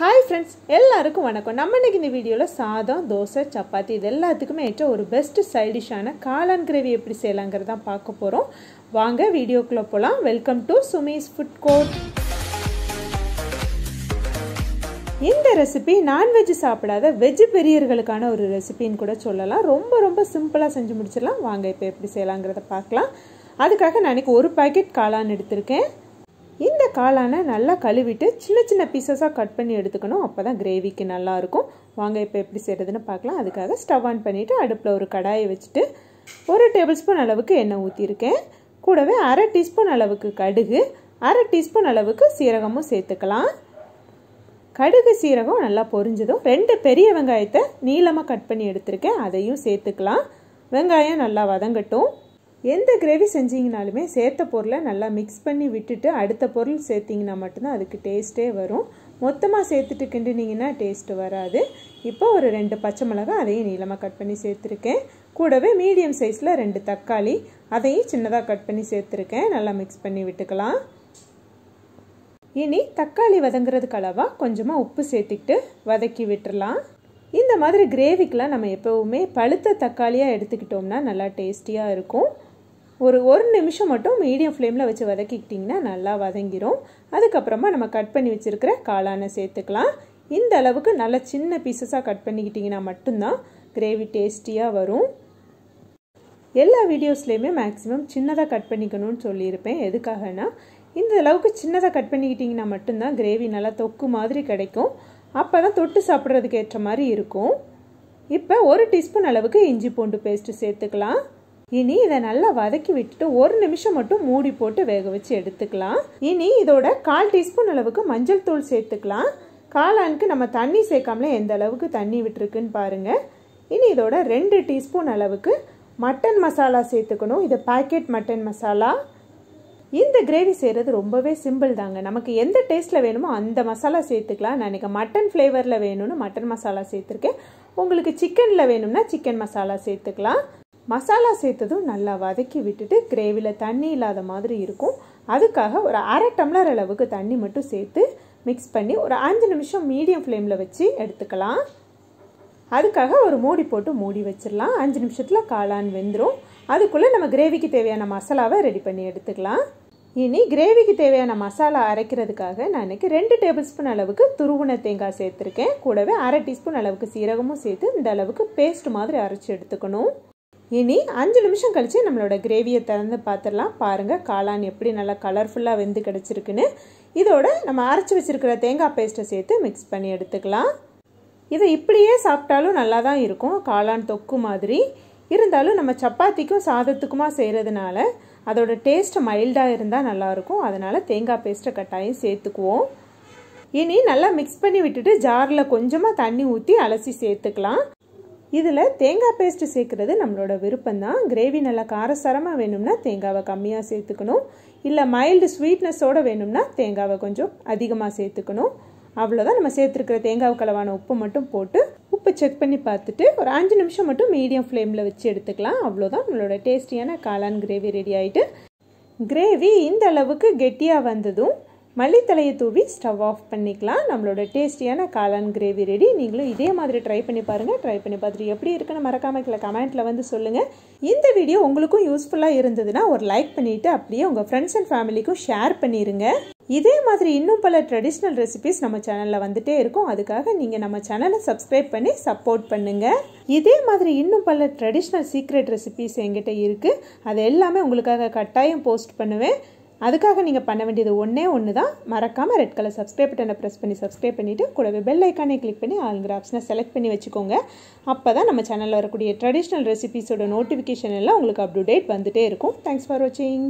hi friends எல்லாருக்கும் வணக்கம் நம்ம இன்றைக்கி இந்த வீடியோவில் சாதம் தோசை சப்பாத்தி இது எல்லாத்துக்குமே ஏற்ற ஒரு பெஸ்ட் சைடிஷான காளான் கிரேவி எப்படி செய்யலாங்கிறது தான் பார்க்க போகிறோம் வாங்க வீடியோக்குள்ளே போகலாம் welcome to Sumi's food court இந்த ரெசிபி நான்வெஜ் சாப்பிடாத வெஜ் பெரியர்களுக்கான ஒரு ரெசிபின்னு கூட சொல்லலாம் ரொம்ப ரொம்ப சிம்பிளாக செஞ்சு முடிச்சிடலாம் வாங்க இப்போ எப்படி செய்யலாங்கிறத பார்க்கலாம் அதுக்காக நான் இன்றைக்கி ஒரு பேக்கெட் காளான் எடுத்திருக்கேன் காளானை நல்லா கழுவிட்டு சின்ன சின்ன பீசஸாக கட் பண்ணி எடுத்துக்கணும் அப்போ தான் கிரேவிக்கு நல்லாயிருக்கும் வாங்க இப்போ எப்படி செய்கிறதுன்னு பார்க்கலாம் அதுக்காக ஸ்டவ் ஆன் பண்ணிவிட்டு அடுப்பில் ஒரு கடாயை வச்சுட்டு ஒரு டேபிள் ஸ்பூன் அளவுக்கு எண்ணெய் ஊற்றிருக்கேன் கூடவே அரை டீஸ்பூன் அளவுக்கு கடுகு அரை டீஸ்பூன் அளவுக்கு சீரகமும் சேர்த்துக்கலாம் கடுகு சீரகம் நல்லா பொரிஞ்சதும் ரெண்டு பெரிய வெங்காயத்தை நீளமாக கட் பண்ணி எடுத்திருக்கேன் அதையும் சேர்த்துக்கலாம் வெங்காயம் நல்லா வதங்கட்டும் எந்த கிரேவி செஞ்சிங்கனாலுமே சேர்த்த பொருளை நல்லா மிக்ஸ் பண்ணி விட்டுட்டு அடுத்த பொருள் சேர்த்திங்கன்னா மட்டும்தான் அதுக்கு டேஸ்ட்டே வரும் மொத்தமாக சேர்த்துட்டு கிண்டுனிங்கன்னா டேஸ்ட்டு வராது இப்போ ஒரு ரெண்டு பச்சை மிளகாய் அதையும் நீளமாக கட் பண்ணி சேர்த்துருக்கேன் கூடவே மீடியம் சைஸில் ரெண்டு தக்காளி அதையும் சின்னதாக கட் பண்ணி சேர்த்துருக்கேன் நல்லா மிக்ஸ் பண்ணி விட்டுக்கலாம் இனி தக்காளி வதங்குறதுக்கு அளவாக கொஞ்சமாக உப்பு சேர்த்துக்கிட்டு வதக்கி விட்டுறலாம் இந்த மாதிரி கிரேவிக்கெலாம் நம்ம எப்போவுமே பழுத்த தக்காளியாக எடுத்துக்கிட்டோம்னா நல்லா டேஸ்டியாக இருக்கும் ஒரு ஒரு நிமிஷம் மட்டும் மீடியம் ஃப்ளேமில் வச்சு வதக்கிக்கிட்டிங்கன்னா நல்லா வதங்கிரும் அதுக்கப்புறமா நம்ம கட் பண்ணி வச்சுருக்கிற காளானை சேர்த்துக்கலாம் இந்த அளவுக்கு நல்லா சின்ன பீசஸாக கட் பண்ணிக்கிட்டிங்கன்னா மட்டும்தான் கிரேவி டேஸ்டியாக வரும் எல்லா வீடியோஸ்லேயுமே மேக்ஸிமம் சின்னதாக கட் பண்ணிக்கணும்னு சொல்லியிருப்பேன் எதுக்காகனா இந்த அளவுக்கு சின்னதாக கட் பண்ணிக்கிட்டிங்கன்னா மட்டும்தான் கிரேவி நல்லா தொக்கு மாதிரி கிடைக்கும் அப்போ தான் தொட்டு சாப்பிட்றதுக்கு ஏற்ற மாதிரி இருக்கும் இப்போ ஒரு டீஸ்பூன் அளவுக்கு இஞ்சி பூண்டு பேஸ்ட்டு சேர்த்துக்கலாம் இனி இதை நல்லா வதக்கி விட்டுட்டு ஒரு நிமிஷம் மட்டும் மூடி போட்டு வேக வச்சு எடுத்துக்கலாம் இனி இதோட கால் டீஸ்பூன் அளவுக்கு மஞ்சள் தூள் சேர்த்துக்கலாம் காளானுக்கு நம்ம தண்ணி சேர்க்காமலே எந்த அளவுக்கு தண்ணி விட்டுருக்குன்னு பாருங்கள் இனி இதோட ரெண்டு டீஸ்பூன் அளவுக்கு மட்டன் மசாலா சேர்த்துக்கணும் இது பேக்கெட் மட்டன் மசாலா இந்த கிரேவி செய்கிறது ரொம்பவே சிம்பிள் தாங்க நமக்கு எந்த டேஸ்ட்டில் வேணுமோ அந்த மசாலா சேர்த்துக்கலாம் நான் எனக்கு மட்டன் ஃப்ளேவரில் வேணும்னு மட்டன் மசாலா சேர்த்துருக்கேன் உங்களுக்கு சிக்கனில் வேணும்னா சிக்கன் மசாலா சேர்த்துக்கலாம் மசாலா சேர்த்ததும் நல்லா வதக்கி விட்டுட்டு கிரேவியில் தண்ணி இல்லாத மாதிரி இருக்கும் அதுக்காக ஒரு அரை டம்ளர் அளவுக்கு தண்ணி மட்டும் சேர்த்து மிக்ஸ் பண்ணி ஒரு அஞ்சு நிமிஷம் மீடியம் ஃப்ளேமில் வச்சு எடுத்துக்கலாம் அதுக்காக ஒரு மூடி போட்டு மூடி வச்சிடலாம் அஞ்சு நிமிஷத்தில் காளான் வெந்துடும் அதுக்குள்ளே நம்ம கிரேவிக்கு தேவையான மசாலாவை ரெடி பண்ணி எடுத்துக்கலாம் இனி கிரேவிக்கு தேவையான மசாலா அரைக்கிறதுக்காக நான் இன்றைக்கி ரெண்டு டேபிள் ஸ்பூன் அளவுக்கு துருவுன தேங்காய் சேர்த்துருக்கேன் கூடவே அரை டீஸ்பூன் அளவுக்கு சீரகமும் சேர்த்து இந்த அளவுக்கு பேஸ்ட் மாதிரி அரைச்சி எடுத்துக்கணும் இனி அஞ்சு நிமிஷம் கழித்து நம்மளோட கிரேவியை திறந்து பார்த்துடலாம் பாருங்கள் காளான் எப்படி நல்லா கலர்ஃபுல்லாக வெந்து கிடச்சிருக்குன்னு இதோட நம்ம அரைச்சி வச்சுருக்கிற தேங்காய் பேஸ்ட்டை சேர்த்து மிக்ஸ் பண்ணி எடுத்துக்கலாம் இதை இப்படியே சாப்பிட்டாலும் நல்லா தான் இருக்கும் காளான் தொக்கு மாதிரி இருந்தாலும் நம்ம சப்பாத்திக்கும் சாதத்துக்குமா செய்கிறதுனால அதோட டேஸ்ட் மைல்டாக இருந்தால் நல்லாயிருக்கும் அதனால் தேங்காய் பேஸ்ட்டை கட்டாயம் சேர்த்துக்குவோம் இனி நல்லா மிக்ஸ் பண்ணி விட்டுட்டு ஜாரில் கொஞ்சமாக தண்ணி ஊற்றி அலசி சேர்த்துக்கலாம் இதில் தேங்காய் பேஸ்ட்டு சேர்க்குறது நம்மளோட விருப்பம் தான் கிரேவி நல்லா காரசாரமாக வேணும்னா தேங்காவை கம்மியாக சேர்த்துக்கணும் இல்லை மைல்டு ஸ்வீட்னஸோடு வேணும்னா தேங்காவை கொஞ்சம் அதிகமாக சேர்த்துக்கணும் அவ்வளோதான் நம்ம சேர்த்துருக்கிற தேங்காய் கலவான உப்பு மட்டும் போட்டு உப்பு செக் பண்ணி பார்த்துட்டு ஒரு அஞ்சு நிமிஷம் மட்டும் மீடியம் ஃப்ளேமில் வச்சு எடுத்துக்கலாம் அவ்வளோதான் நம்மளோட டேஸ்டியான காளான் கிரேவி ரெடி ஆகிட்டு கிரேவி இந்த அளவுக்கு கெட்டியாக வந்ததும் மல்லித்தலையை தூவி ஸ்டவ் ஆஃப் பண்ணிக்கலாம் நம்மளோட டேஸ்டியான காளான் கிரேவி ரெடி நீங்களும் இதே மாதிரி ட்ரை பண்ணி பாருங்கள் ட்ரை பண்ணி பார்த்துட்டு எப்படி இருக்குன்னு மறக்காமல் கீழே கமெண்ட்டில் வந்து சொல்லுங்கள் இந்த வீடியோ உங்களுக்கும் யூஸ்ஃபுல்லாக இருந்ததுன்னா ஒரு லைக் பண்ணிவிட்டு அப்படியே உங்கள் ஃப்ரெண்ட்ஸ் அண்ட் ஃபேமிலிக்கும் ஷேர் பண்ணிடுங்க இதே மாதிரி இன்னும் பல ட்ரெடிஷ்னல் ரெசிபிஸ் நம்ம சேனலில் வந்துட்டே இருக்கும் அதுக்காக நீங்கள் நம்ம சேனலை சப்ஸ்கிரைப் பண்ணி சப்போர்ட் பண்ணுங்கள் இதே மாதிரி இன்னும் பல ட்ரெடிஷ்னல் சீக்ரெட் ரெசிபிஸ் எங்கிட்ட இருக்குது அது எல்லாமே உங்களுக்காக கட்டாயம் போஸ்ட் பண்ணுவேன் அதுக்காக நீங்கள் பண்ண வேண்டியது ஒன்றே ஒன்று தான் மறக்காமல் ரெட் கலர் சப்ஸ்கிரைப் பட்டனை ப்ரெஸ் பண்ணி சப்ஸ்கிரைப் பண்ணிவிட்டு கூடவே பெல் ஐக்கானே கிளிக் பண்ணி ஆல் கிராஃப்ஸ்னால் செலக்ட் பண்ணி வச்சுக்கோங்க அப்போ தான் நம்ம சேனலில் வரக்கூடிய ட்ரெடிஷ்னல் ரெசிபீஸோட நோட்டிஃபிகேஷன் எல்லாம் உங்களுக்கு அப்டூடேட் வந்துகிட்டே இருக்கும் தேங்க்ஸ் ஃபார் வாட்சிங்